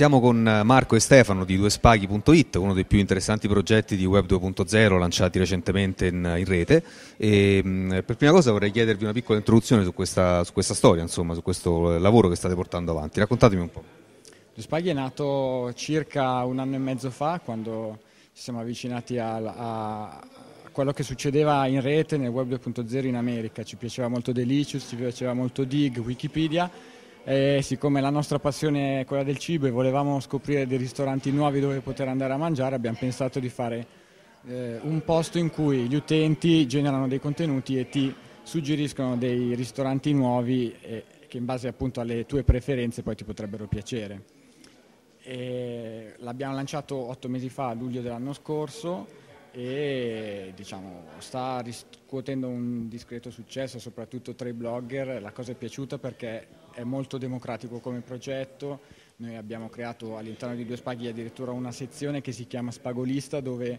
Stiamo con eh, Marco e Stefano di duespaghi.it, uno dei più interessanti progetti di Web 2.0 lanciati recentemente in, in rete. E, mh, mm, per prima cosa vorrei chiedervi una piccola introduzione su questa, su questa storia, insomma, su questo eh, lavoro che state portando avanti. Raccontatemi un po'. Duespaghi è nato circa un anno e mezzo fa, quando ci siamo avvicinati a, a quello che succedeva in rete nel Web 2.0 in America. Ci piaceva molto Delicious, ci piaceva molto Dig, Wikipedia e siccome la nostra passione è quella del cibo e volevamo scoprire dei ristoranti nuovi dove poter andare a mangiare, abbiamo pensato di fare eh, un posto in cui gli utenti generano dei contenuti e ti suggeriscono dei ristoranti nuovi e, che in base appunto alle tue preferenze poi ti potrebbero piacere. E l'abbiamo lanciato otto mesi fa, a luglio dell'anno scorso e diciamo, sta riscuotendo un discreto successo soprattutto tra i blogger, la cosa è piaciuta perché è molto democratico come progetto, noi abbiamo creato all'interno di Due Spaghi addirittura una sezione che si chiama Spagolista dove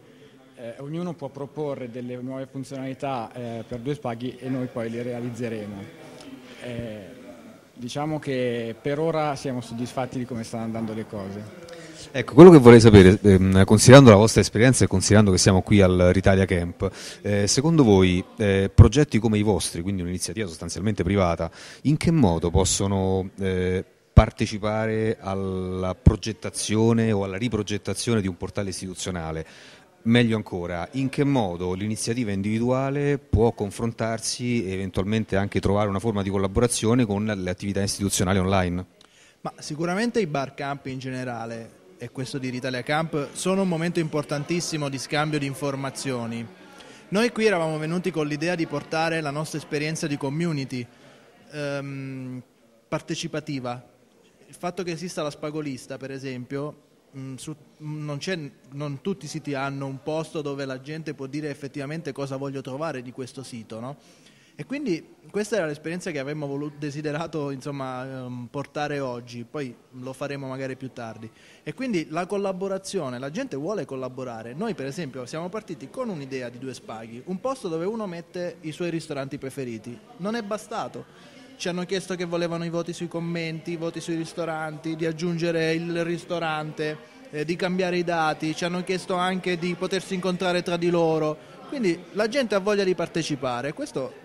eh, ognuno può proporre delle nuove funzionalità eh, per Due Spaghi e noi poi le realizzeremo. Eh, diciamo che per ora siamo soddisfatti di come stanno andando le cose. Ecco, quello che vorrei sapere, ehm, considerando la vostra esperienza e considerando che siamo qui al Ritalia Camp, eh, secondo voi eh, progetti come i vostri, quindi un'iniziativa sostanzialmente privata, in che modo possono eh, partecipare alla progettazione o alla riprogettazione di un portale istituzionale? Meglio ancora, in che modo l'iniziativa individuale può confrontarsi e eventualmente anche trovare una forma di collaborazione con le attività istituzionali online? Ma sicuramente i bar camp in generale e questo di Ritalia Camp sono un momento importantissimo di scambio di informazioni. Noi qui eravamo venuti con l'idea di portare la nostra esperienza di community ehm, partecipativa. Il fatto che esista la Spagolista, per esempio, mh, mm, su, mm, non, non, tutti i siti hanno un posto dove la gente può dire effettivamente cosa voglio trovare di questo sito. No? E quindi questa era l'esperienza che avremmo volu- desiderato insomma, ehm, portare oggi, poi lo faremo magari più tardi. E quindi la collaborazione, la gente vuole collaborare. Noi per esempio siamo partiti con un'idea di due spaghi, un posto dove uno mette i suoi ristoranti preferiti. Non è bastato. Ci hanno chiesto che volevano i voti sui commenti, i voti sui ristoranti, di aggiungere il ristorante, eh, di cambiare i dati, ci hanno chiesto anche di potersi incontrare tra di loro. Quindi la gente ha voglia di partecipare, questo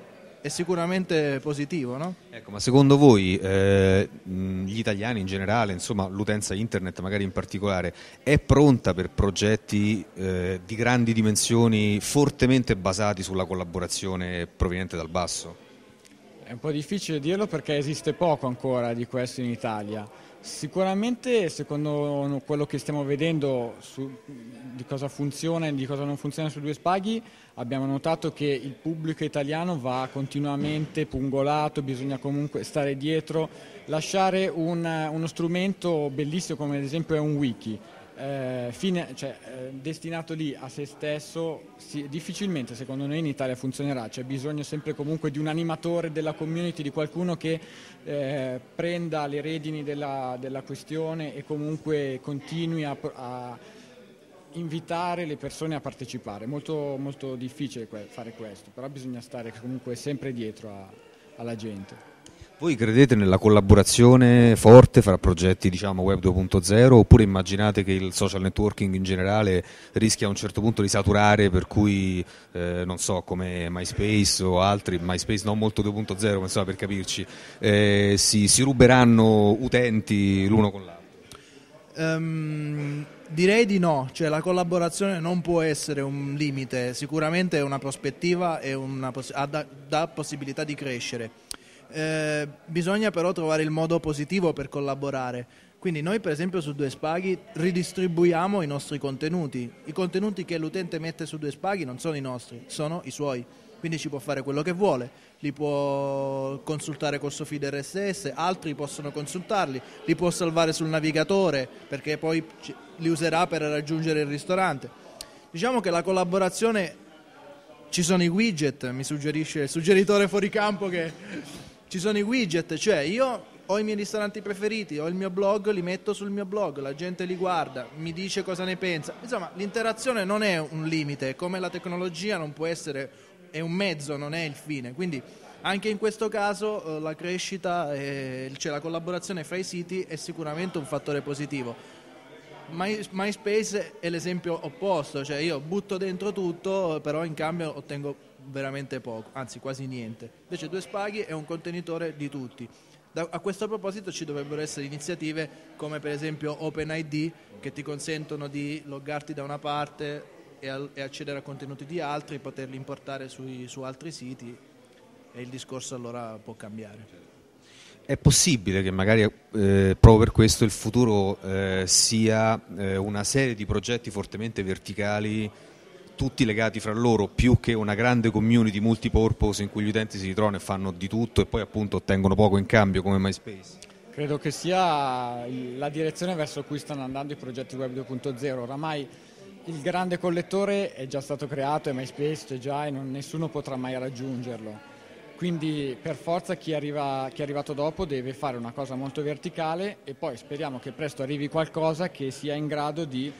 è sicuramente positivo. No? Ecco, ma secondo voi eh, gli italiani in generale, insomma l'utenza internet magari in particolare, è pronta per progetti eh, di grandi dimensioni fortemente basati sulla collaborazione proveniente dal basso? È un po' difficile dirlo perché esiste poco ancora di questo in Italia. Sicuramente secondo quello che stiamo vedendo su, di cosa funziona e di cosa non funziona su due spaghi abbiamo notato che il pubblico italiano va continuamente pungolato, bisogna comunque stare dietro, lasciare un, uno strumento bellissimo come ad esempio è un wiki eh, fine, cioè, eh, destinato lì a se stesso si, difficilmente secondo noi in Italia funzionerà, c'è bisogno sempre comunque di un animatore della community, di qualcuno che eh, prenda le redini della, della, questione e comunque continui a, a, invitare le persone a partecipare, molto, molto difficile que fare questo, però bisogna stare comunque sempre dietro a, alla gente. Voi credete nella collaborazione forte fra progetti diciamo, web 2.0 oppure immaginate che il social networking in generale rischia a un certo punto di saturare per cui eh, non so come MySpace o altri, MySpace non molto 2.0 insomma, per capirci, eh, si, si, ruberanno utenti l'uno con l'altro? Um, direi di no, cioè la collaborazione non può essere un limite, sicuramente è una prospettiva e una poss- ha possibilità di crescere. Eh, bisogna però trovare il modo positivo per collaborare. Quindi noi per esempio su Due Spaghi ridistribuiamo i nostri contenuti. I contenuti che l'utente mette su Due Spaghi non sono i nostri, sono i suoi. Quindi ci può fare quello che vuole, li può consultare col suo feed RSS, altri possono consultarli, li può salvare sul navigatore perché poi li userà per raggiungere il ristorante. Diciamo che la collaborazione ci sono i widget, mi suggerisce il suggeritore fuori campo che ci sono i widget, cioè io ho i miei ristoranti preferiti, ho il mio blog, li metto sul mio blog, la gente li guarda, mi dice cosa ne pensa. Insomma, l'interazione non è un limite, come la tecnologia non può essere, è un mezzo, non è il fine. Quindi anche in questo caso eh, la crescita, e, cioè la collaborazione fra i siti è sicuramente un fattore positivo My, MySpace è l'esempio opposto, cioè io butto dentro tutto, però in cambio ottengo veramente poco, anzi quasi niente. Invece due spaghi è un contenitore di tutti. Da, a questo proposito ci dovrebbero essere iniziative come per esempio OpenID che ti consentono di loggarti da una parte e, al, e accedere a contenuti di altri, poterli importare sui, su altri siti e il discorso allora può cambiare è possibile che magari eh, proprio per questo il futuro eh, sia eh, una serie di progetti fortemente verticali, tutti legati fra loro, più che una grande community multipurpose in cui gli utenti si ritrovano e fanno di tutto e poi appunto ottengono poco in cambio come MySpace? Credo che sia la direzione verso cui stanno andando i progetti Web 2.0. Oramai il grande collettore è già stato creato, è MySpace c'è già e non, nessuno potrà mai raggiungerlo quindi per forza chi, arriva, chi, è arrivato dopo deve fare una cosa molto verticale e poi speriamo che presto arrivi qualcosa che sia in grado di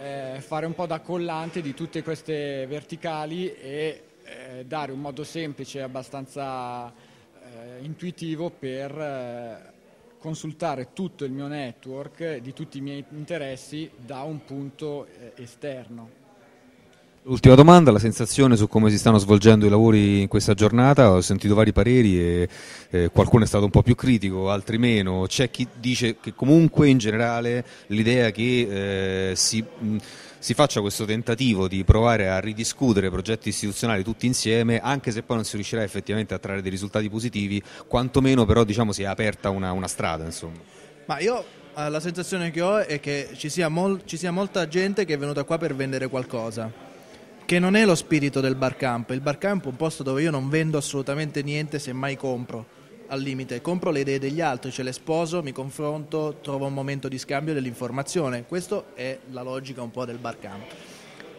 eh, fare un po' da collante di tutte queste verticali e eh, dare un modo semplice e abbastanza eh, intuitivo per eh, consultare tutto il mio network di tutti i miei interessi da un punto eh, esterno. Ultima domanda, la sensazione su come si stanno svolgendo i lavori in questa giornata, ho sentito vari pareri e eh, qualcuno è stato un po' più critico, altri meno, c'è chi dice che comunque in generale l'idea che eh, si, mh, si, faccia questo tentativo di provare a ridiscutere progetti istituzionali tutti insieme, anche se poi non si riuscirà effettivamente a trarre dei risultati positivi, quantomeno però diciamo si è aperta una, una strada. Insomma. Ma io eh, la sensazione che ho è che ci sia, mol- ci sia molta gente che è venuta qua per vendere qualcosa che non è lo spirito del bar camp. Il bar camp è un posto dove io non vendo assolutamente niente, semmai compro al limite, compro le idee degli altri, ce cioè le sposo, mi confronto, trovo un momento di scambio dell'informazione. Questa è la logica un po' del bar camp.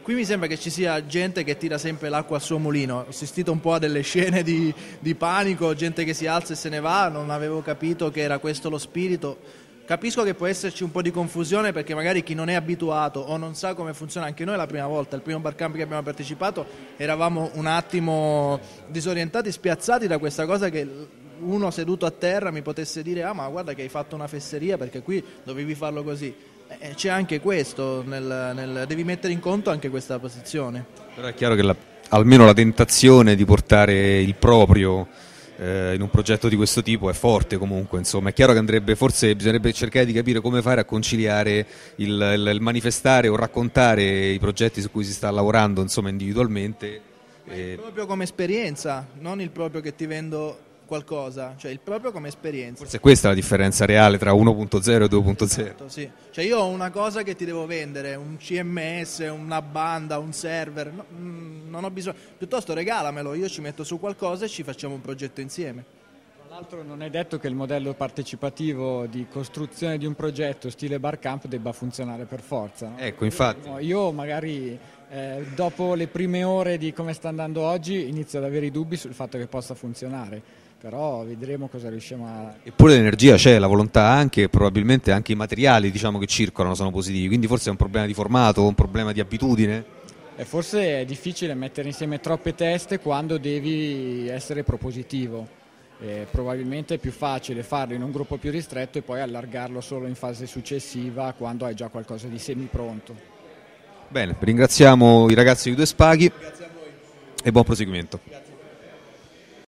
Qui mi sembra che ci sia gente che tira sempre l'acqua al suo mulino. Ho assistito un po' a delle scene di, di panico, gente che si alza e se ne va, non avevo capito che era questo lo spirito Capisco che può esserci un po' di confusione perché magari chi non è abituato o non sa come funziona, anche noi la prima volta, il primo barcamp che abbiamo partecipato, eravamo un attimo disorientati, spiazzati da questa cosa che uno seduto a terra mi potesse dire ah ma guarda che hai fatto una fesseria perché qui dovevi farlo così. Eh, eh, c'è anche questo, nel, nel, devi mettere in conto anche questa posizione. Però è chiaro che la, almeno la tentazione di portare il proprio eh, in un progetto di questo tipo è forte comunque, insomma è chiaro che andrebbe, forse bisognerebbe cercare di capire come fare a conciliare il, il, il manifestare o raccontare i progetti su cui si sta lavorando insomma, individualmente. E... Eh. Proprio come esperienza, non il proprio che ti vendo qualcosa, cioè il proprio come esperienza. Forse questa è la differenza reale tra 1.0 e 2.0. Esatto, sì. Cioè io ho una cosa che ti devo vendere, un CMS, una banda, un server, no, mm, non ho bisogno, piuttosto regalamelo, io ci metto su qualcosa e ci facciamo un progetto insieme. Tra l'altro non è detto che il modello partecipativo di costruzione di un progetto stile bar camp debba funzionare per forza. No? Ecco, infatti. Io, io magari eh, dopo le prime ore di come sta andando oggi inizio ad avere i dubbi sul fatto che possa funzionare, però vedremo cosa riusciamo a... Eppure l'energia c'è, la volontà anche, probabilmente anche i materiali diciamo, che circolano sono positivi, quindi forse è un problema di formato, un problema di abitudine? E forse è difficile mettere insieme troppe teste quando devi essere propositivo. E probabilmente è più facile farlo in un gruppo più ristretto e poi allargarlo solo in fase successiva quando hai già qualcosa di semi pronto. Bene, ringraziamo i ragazzi di Due Spaghi e buon proseguimento. Grazie.